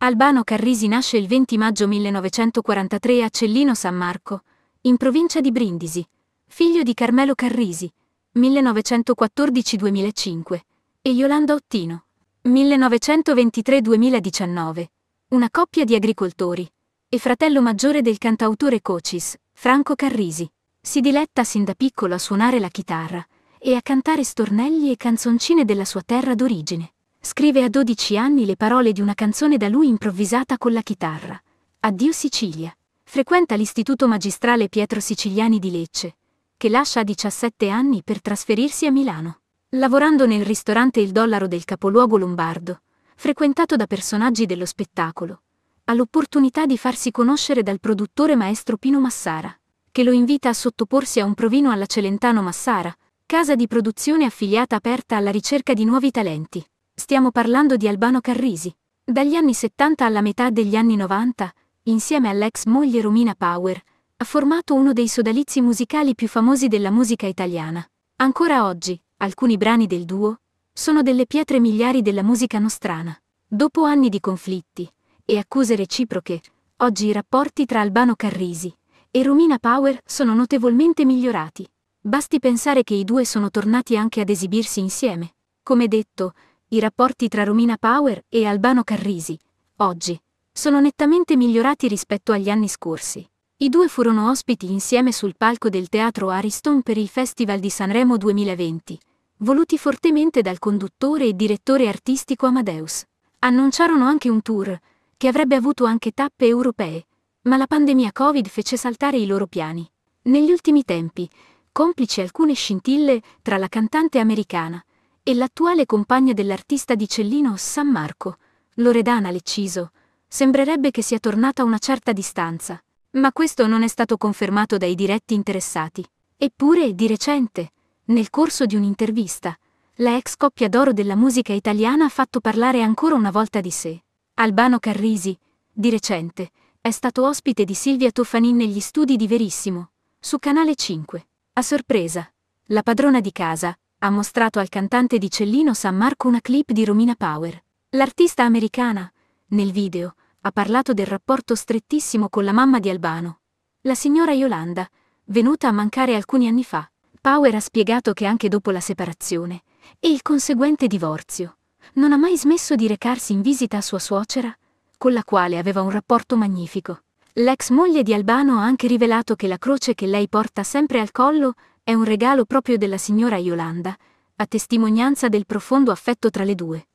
Albano Carrisi nasce il 20 maggio 1943 a Cellino San Marco, in provincia di Brindisi, figlio di Carmelo Carrisi, 1914-2005, e Yolanda Ottino, 1923-2019, una coppia di agricoltori, e fratello maggiore del cantautore Cocis, Franco Carrisi. Si diletta sin da piccolo a suonare la chitarra e a cantare stornelli e canzoncine della sua terra d'origine. Scrive a 12 anni le parole di una canzone da lui improvvisata con la chitarra. Addio Sicilia. Frequenta l'istituto magistrale Pietro Siciliani di Lecce, che lascia a 17 anni per trasferirsi a Milano. Lavorando nel ristorante Il Dollaro del capoluogo lombardo, frequentato da personaggi dello spettacolo, ha l'opportunità di farsi conoscere dal produttore maestro Pino Massara, che lo invita a sottoporsi a un provino alla Celentano Massara, casa di produzione affiliata aperta alla ricerca di nuovi talenti. Stiamo parlando di Albano Carrisi. Dagli anni 70 alla metà degli anni 90, insieme all'ex moglie Romina Power, ha formato uno dei sodalizi musicali più famosi della musica italiana. Ancora oggi, alcuni brani del duo sono delle pietre miliari della musica nostrana. Dopo anni di conflitti e accuse reciproche, oggi i rapporti tra Albano Carrisi e Romina Power sono notevolmente migliorati. Basti pensare che i due sono tornati anche ad esibirsi insieme. Come detto, i rapporti tra Romina Power e Albano Carrisi, oggi, sono nettamente migliorati rispetto agli anni scorsi. I due furono ospiti insieme sul palco del teatro Ariston per il Festival di Sanremo 2020, voluti fortemente dal conduttore e direttore artistico Amadeus. Annunciarono anche un tour, che avrebbe avuto anche tappe europee, ma la pandemia Covid fece saltare i loro piani. Negli ultimi tempi, complici alcune scintille tra la cantante americana, e l'attuale compagna dell'artista di Cellino San Marco, Loredana Lecciso, sembrerebbe che sia tornata a una certa distanza, ma questo non è stato confermato dai diretti interessati. Eppure, di recente, nel corso di un'intervista, la ex coppia d'oro della musica italiana ha fatto parlare ancora una volta di sé. Albano Carrisi, di recente, è stato ospite di Silvia Tofanin negli studi di Verissimo, su Canale 5. A sorpresa, la padrona di casa, ha mostrato al cantante di Cellino San Marco una clip di Romina Power. L'artista americana, nel video, ha parlato del rapporto strettissimo con la mamma di Albano, la signora Yolanda, venuta a mancare alcuni anni fa. Power ha spiegato che anche dopo la separazione e il conseguente divorzio, non ha mai smesso di recarsi in visita a sua suocera, con la quale aveva un rapporto magnifico. L'ex moglie di Albano ha anche rivelato che la croce che lei porta sempre al collo è un regalo proprio della signora Yolanda, a testimonianza del profondo affetto tra le due.